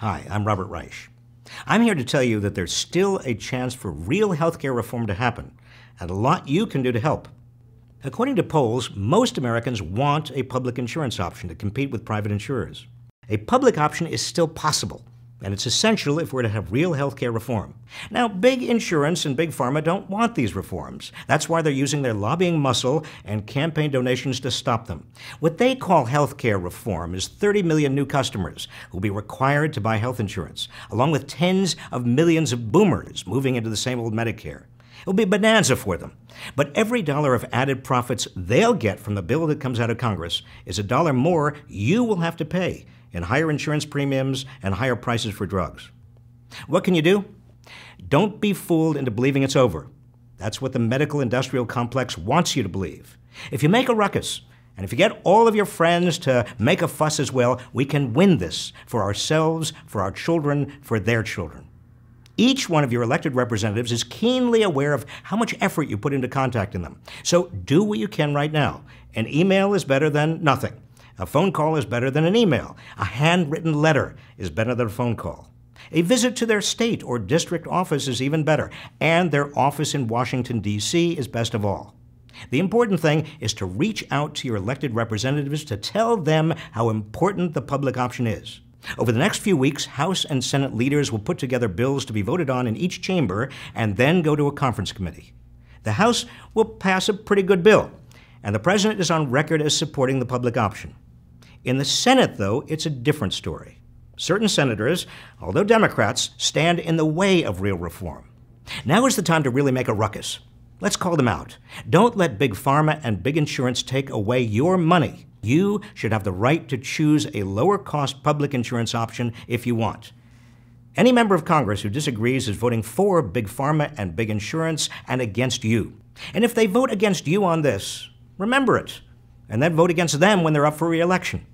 Hi, I'm Robert Reich. I'm here to tell you that there's still a chance for real healthcare reform to happen, and a lot you can do to help. According to polls, most Americans want a public insurance option to compete with private insurers. A public option is still possible, and it's essential if we're to have real healthcare reform. Now, big insurance and big pharma don't want these reforms. That's why they're using their lobbying muscle and campaign donations to stop them. What they call healthcare reform is 30 million new customers who'll be required to buy health insurance, along with tens of millions of boomers moving into the same old Medicare. It'll be bonanza for them. But every dollar of added profits they'll get from the bill that comes out of Congress is a dollar more you will have to pay in higher insurance premiums and higher prices for drugs. What can you do? Don't be fooled into believing it's over. That's what the medical industrial complex wants you to believe. If you make a ruckus, and if you get all of your friends to make a fuss as well, we can win this for ourselves, for our children, for their children. Each one of your elected representatives is keenly aware of how much effort you put into contacting them. So do what you can right now. An email is better than nothing. A phone call is better than an email. A handwritten letter is better than a phone call. A visit to their state or district office is even better, and their office in Washington, D.C. is best of all. The important thing is to reach out to your elected representatives to tell them how important the public option is. Over the next few weeks, House and Senate leaders will put together bills to be voted on in each chamber and then go to a conference committee. The House will pass a pretty good bill, and the President is on record as supporting the public option. In the Senate, though, it's a different story. Certain senators, although Democrats, stand in the way of real reform. Now is the time to really make a ruckus. Let's call them out. Don't let big pharma and big insurance take away your money. You should have the right to choose a lower cost public insurance option if you want. Any member of Congress who disagrees is voting for big pharma and big insurance and against you. And if they vote against you on this, remember it, and then vote against them when they're up for re election.